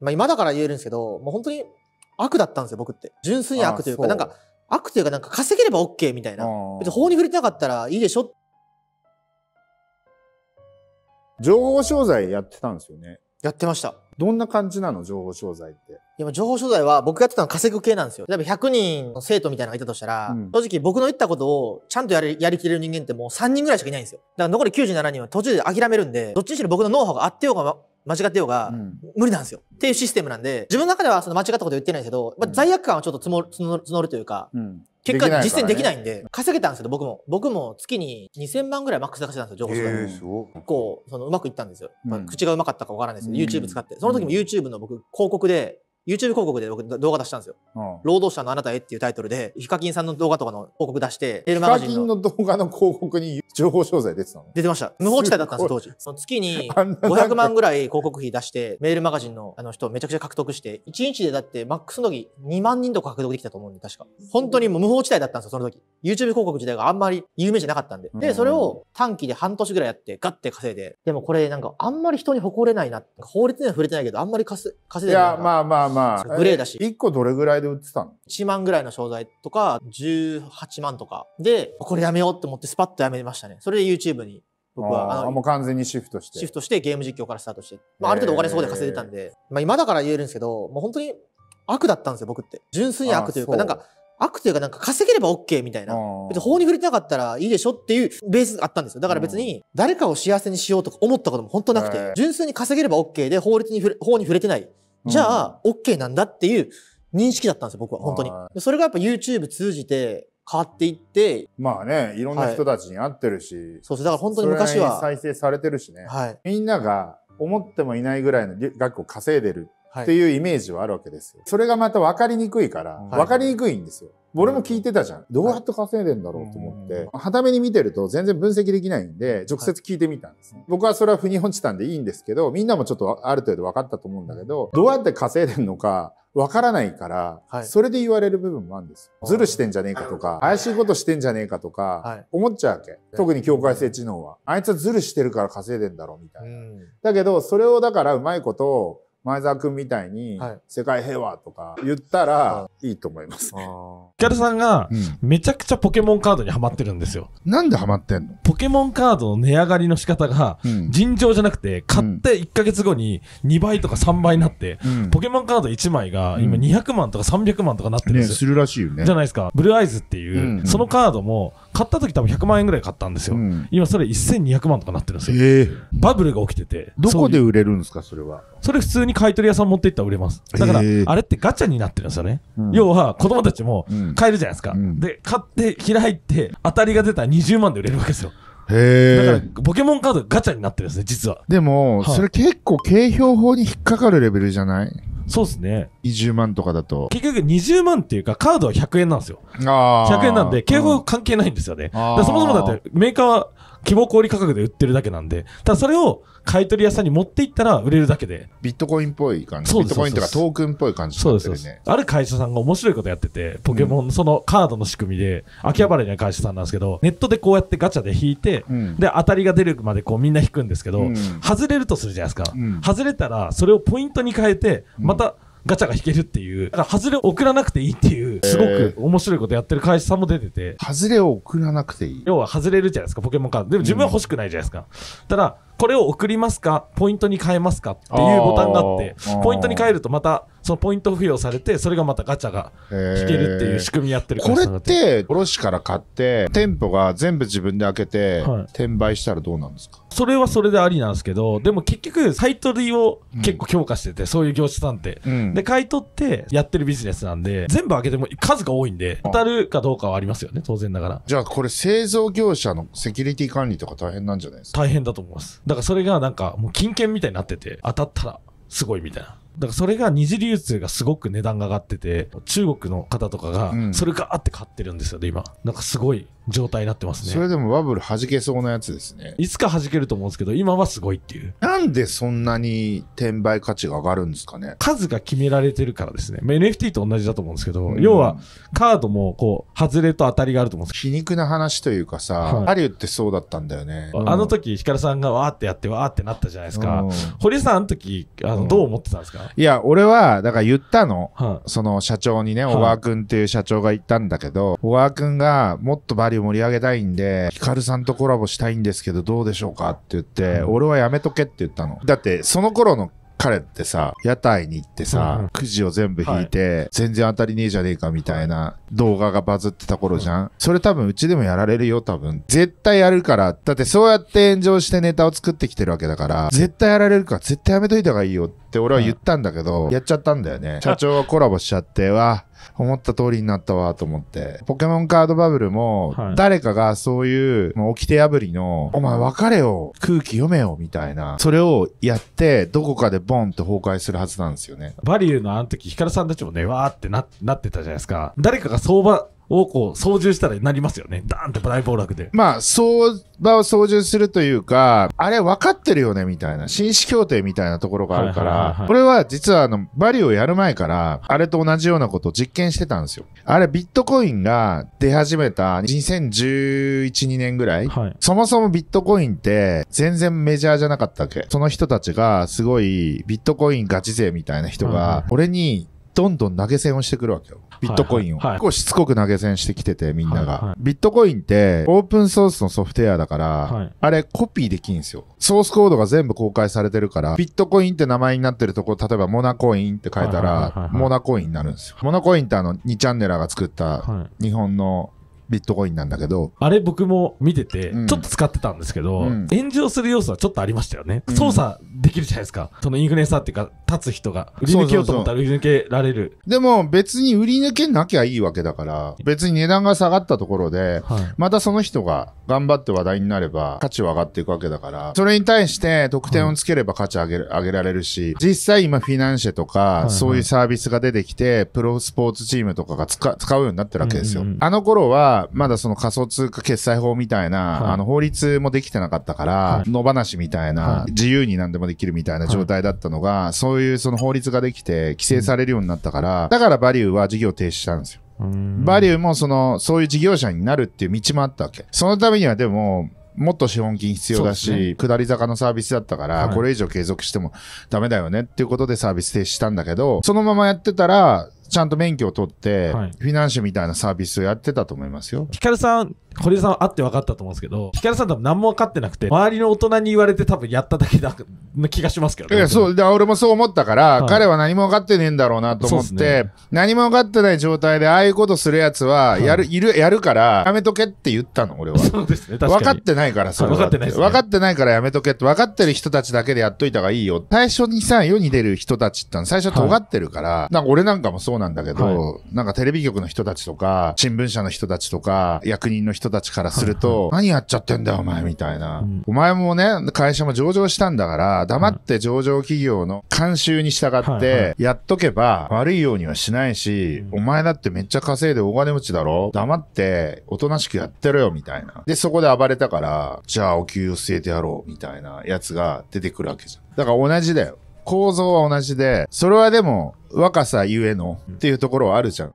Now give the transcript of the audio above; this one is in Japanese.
まあ今だから言えるんですけど、もう本当に悪だったんですよ、僕って。純粋に悪というか、なんか、悪というか、なんか稼げれば OK みたいな。別に法に触れてなかったらいいでしょ情報商材やってたんですよね。やってました。どんな感じなの情報商材って。でも情報商材は僕がやってたの稼ぐ系なんですよ。例えば100人の生徒みたいなのがいたとしたら、うん、正直僕の言ったことをちゃんとやりやりきれる人間ってもう3人ぐらいしかいないんですよ。だから残り97人は途中で諦めるんで、どっちにしろ僕のノウハウがあってようが間違ってようが、無理なんですよ、うん。っていうシステムなんで、自分の中ではその間違ったこと言ってないんですけど、まあ、罪悪感はちょっと募るというか、うん結果、実践できないんで、稼げたんですけど、僕も。僕も月に2000万ぐらいマックスしてたんですよ、情報が。えー、こう、その、うまくいったんですよ。まあ、口がうまかったかわからないですけど、YouTube 使って。その時も YouTube の僕、広告で、YouTube 広告で僕動画出したんですよ。うん、労働者のあなたへっていうタイトルで、ヒカキンさんの動画とかの広告出して、ヒカキンの動画の広告に情報商材出てたの出てました。無法地帯だったんです、当時。その月に500 万ぐらい広告費出して、メールマガジンのあの人めちゃくちゃ獲得して、1日でだってマックスの時2万人とか獲得できたと思うんで、確か。本当にもう無法地帯だったんですよ、その時。YouTube 広告時代があんまり有名じゃなかったんで。で、それを短期で半年ぐらいやって、ガッて稼いで。でもこれなんかあんまり人に誇れないな。法律には触れてないけど、あんまり稼いでない。いや、まあまあまあ、グレーだし。1個どれぐらいで売ってたの ?1 万ぐらいの商材とか、18万とか。で、これやめようって思ってスパッとやめましたね。それで YouTube に僕はあのもう完全にシフトしてシフトしてゲーム実況からスタートして、まあ、ある程度お金そこで稼いでたんで、まあ、今だから言えるんですけどもう本当に悪だったんですよ僕って純粋に悪というかなんか悪というかなんか稼げれば OK みたいな別に法に触れてなかったらいいでしょっていうベースがあったんですよだから別に誰かを幸せにしようとか思ったことも本当なくて純粋に稼げれば OK で法律に法に触れてないじゃあ、OK なんだっていう認識だったんですよ、僕は、本当に。それがやっぱ YouTube 通じて変わっていって、まあね、いろんな人たちに会ってるし、そうです。だから本当に昔は。再生されてるしね。はい。みんなが思ってもいないぐらいの額を稼いでるっていうイメージはあるわけですよ。それがまた分かりにくいから、分かりにくいんですよ。俺も聞いてたじゃん。どうやって稼いでんだろうと思って、はために見てると全然分析できないんで、直接聞いてみたんです、ねはい、僕はそれは腑に落ちたんでいいんですけど、みんなもちょっとある程度分かったと思うんだけど、どうやって稼いでんのか、わからないから、はい、それで言われる部分もあるんですよ。ずるしてんじゃねえかとか、怪しいことしてんじゃねえかとか、思っちゃうわけ。はい、特に境界性知能は。あいつはズルしてるから稼いでんだろ、うみたいな。だけど、それをだからうまいこと、前澤君みたいに世界平和とか言ったらいいと思いますね。ヒカルさんがめちゃくちゃポケモンカードにはまってるんですよ。なんでハマってんのポケモンカードの値上がりの仕方が尋常じゃなくて、買って1ヶ月後に2倍とか3倍になって、ポケモンカード1枚が今200万とか300万とかなってるんですよ。するらしいよね。じゃないですか。ブルーアイズっていう、そのカードも、買った時多分100万円ぐらい買ったんですよ。うん、今それ1200万とかなってるんですよ。えー、バブルが起きてて。どこで売れるんですか、それは。それ普通に買い取り屋さん持っていったら売れます。だから、あれってガチャになってるんですよね。要は、子供たちも買えるじゃないですか。うん、で、買って開いて、当たりが出たら20万で売れるわけですよ。へえ。だから、ポケモンカードガチャになってるんですね、実は。でも、はい、それ結構、景評法に引っかかるレベルじゃないそうですね。20万とかだと。結局20万っていうか、カードは100円なんですよ。あ100円なんで、警報関係ないんですよね。そもそもだって、メーカーは規模小売価格で売ってるだけなんで、ただそれを買い取り屋さんに持っていったら売れるだけで。ビットコインっぽい感じ。ビットコインとかトークンっぽい感じ、ね、そうです。ね。ある会社さんが面白いことやってて、ポケモン、そのカードの仕組みで、秋葉原にある会社さんなんですけど、ネットでこうやってガチャで引いて、うん、で、当たりが出るまでこうみんな引くんですけど、うん、外れるとするじゃないですか。うん、外れたら、それをポイントに変えて、また、ガチャが引けるっていう、だから外れを送らなくていいっていう、すごく面白いことやってる会社さんも出てて、外れを送らなくていい。要は外れるじゃないですか、ポケモンカード。でも自分は欲しくないじゃないですか。ただ、これを送りますか、ポイントに変えますかっていうボタンがあって、ポイントに変えるとまた、そのポイント付与されて、それがまたガチャが引けるっていう仕組みやってるこ会社れさんっって、て、卸から買って、店舗が全部自分で開けて、はい転売したらどうなんですかそれはそれでありなんですけど、でも結局、サイトりを結構強化してて、うん、そういう業者さんって、うん。で、買い取ってやってるビジネスなんで、全部開けても数が多いんで、当たるかどうかはありますよね、当然ながら。じゃあこれ製造業者のセキュリティ管理とか大変なんじゃないですか大変だと思います。だからそれがなんか、もう金券みたいになってて、当たったらすごいみたいな。だからそれが二次流通がすごく値段が上がってて、中国の方とかが、それガーって買ってるんですよね、今。なんかすごい状態になってますね。それでもバブル弾けそうなやつですね。いつか弾けると思うんですけど、今はすごいっていう。なんでそんなに転売価値が上がるんですかね。数が決められてるからですね。まあ、NFT と同じだと思うんですけど、うん、要はカードもこう、外れと当たりがあると思うんです皮肉な話というかさ、はい、ハリウッドってそうだったんだよね。あの時、ヒカルさんがわーってやって、わーってなったじゃないですか。うん、堀さん、あの時、あの、どう思ってたんですかいや、俺は、だから言ったの。はい、その社長にね、小川君っていう社長が言ったんだけど、小川君がもっとバリリ盛り上げたいんで、ヒカルさんとコラボしたいんですけどどうでしょうかって言って、うん、俺はやめとけって言ったの。だって、その頃の彼ってさ、屋台に行ってさ、うん、くじを全部引いて、はい、全然当たりねえじゃねえかみたいな動画がバズってた頃じゃん、うん、それ多分うちでもやられるよ、多分。絶対やるから。だってそうやって炎上してネタを作ってきてるわけだから、絶対やられるから、絶対やめといた方がいいよって。って俺は言ったんだけど、やっちゃったんだよね。社長がコラボしちゃって、は、思った通りになったわと思って。ポケモンカードバブルも、誰かがそういう、もう掟破りの、お前別れよ、空気読めよ、みたいな。それをやって、どこかでボンって崩壊するはずなんですよね。バリューのあの時、ヒカルさんたちもね、わーってな、なってたじゃないですか。誰かが相場、をこう操縦したらなりますよね。ダーンって大暴落で。まあ、相場を操縦するというか、あれ分かってるよねみたいな、紳士協定みたいなところがあるから、これは実はあの、バリをやる前から、あれと同じようなことを実験してたんですよ。あれビットコインが出始めた2011、2年ぐらい、はい、そもそもビットコインって全然メジャーじゃなかったわけ。その人たちがすごいビットコインガチ勢みたいな人が、俺にどんどん投げ銭をしてくるわけよ。ビットコインを。結構しつこく投げ銭してきてて、みんなが。ビットコインって、オープンソースのソフトウェアだから、あれコピーできんすよ。ソースコードが全部公開されてるから、ビットコインって名前になってるとこ、例えばモナコインって書いたら、モナコインになるんですよ。モナコインってあの、2チャンネルが作った日本のビットコインなんだけど。あれ僕も見てて、ちょっと使ってたんですけど、うん、炎上する要素はちょっとありましたよね。操作できるじゃないですか。そのインフルエンサーっていうか、立つ人が。売り抜けようと思ったら売り抜けられる。そうそうそうでも別に売り抜けなきゃいいわけだから、別に値段が下がったところで、はい、またその人が頑張って話題になれば価値は上がっていくわけだから、それに対して得点をつければ価値上げ,、上げられるし、実際今フィナンシェとか、そういうサービスが出てきて、プロスポーツチームとかが使使うようになってるわけですよ。うんうん、あの頃は、まだその仮想通貨決済法みたいな、はい、あの法律もできてなかったから、はい、野放しみたいな、自由に何でもできできるみたいな状態だったのが、はい、そういうその法律ができて規制されるようになったから、うん、だからバリューは事業停止したんですよ。バリューもその、そういう事業者になるっていう道もあったわけ。そのためにはでも、もっと資本金必要だし、ね、下り坂のサービスだったから、はい、これ以上継続してもダメだよねっていうことでサービス停止したんだけど、そのままやってたら、ちゃんと免許を取って、はい、フィナンシェみたいなサービスをやってたと思いますよ。ヒカルさん、堀江さんはあって分かったと思うんですけど、ヒカルさん多分何も分かってなくて、周りの大人に言われて多分やっただけだな気がしますけどね。いや、そう、で俺もそう思ったから、はい、彼は何も分かってねえんだろうなと思って、ね、何も分かってない状態で、ああいうことするやつは、やる、はい、いる、やるから、やめとけって言ったの、俺は。そうですね、確かに。分かってないから、それ分かってない、ね、分かってないからやめとけって、分かってる人たちだけでやっといた方がいいよ。最初にさ、世に出る人たちって最初尖ってるから、はい、なんか俺なんかもそうなんだけど、はい、なんかテレビ局の人たちとか、新聞社の人たちとか、役人の人人たちからすると、何やっちゃってんだよ、お前、みたいな。お前もね、会社も上場したんだから、黙って上場企業の監修に従って、やっとけば悪いようにはしないし、お前だってめっちゃ稼いで大金持ちだろ黙って、おとなしくやってろよ、みたいな。で、そこで暴れたから、じゃあお給与据えてやろう、みたいなやつが出てくるわけじゃん。だから同じだよ。構造は同じで、それはでも若さゆえのっていうところはあるじゃん。